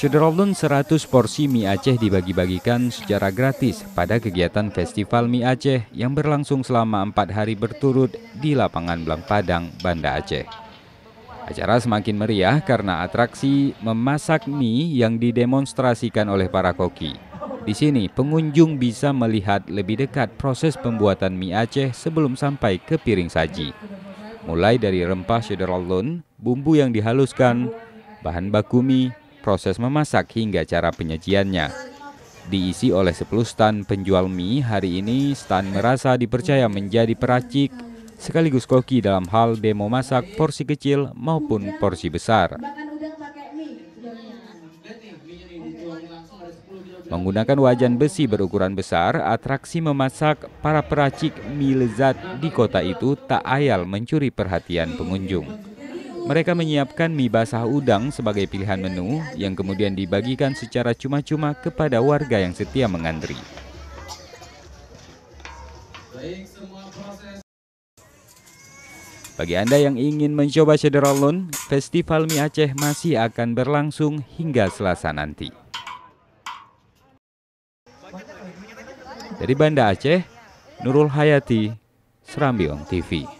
Sederoblon 100 porsi mie Aceh dibagi-bagikan secara gratis pada kegiatan Festival Mie Aceh yang berlangsung selama empat hari berturut di lapangan Belang Padang, Banda Aceh. Acara semakin meriah karena atraksi memasak mie yang didemonstrasikan oleh para koki. Di sini, pengunjung bisa melihat lebih dekat proses pembuatan mie Aceh sebelum sampai ke piring saji. Mulai dari rempah cederolun, bumbu yang dihaluskan, bahan baku mie, proses memasak hingga cara penyajiannya. Diisi oleh 10 stan penjual mie, hari ini stan merasa dipercaya menjadi peracik sekaligus koki dalam hal demo masak porsi kecil maupun porsi besar. Menggunakan wajan besi berukuran besar, atraksi memasak para peracik mie lezat di kota itu tak ayal mencuri perhatian pengunjung. Mereka menyiapkan mie basah udang sebagai pilihan menu yang kemudian dibagikan secara cuma-cuma kepada warga yang setia mengantri. Bagi Anda yang ingin mencoba Cederalun, Festival Mie Aceh masih akan berlangsung hingga Selasa nanti. Dari Banda Aceh, Nurul Hayati, Serambiong TV.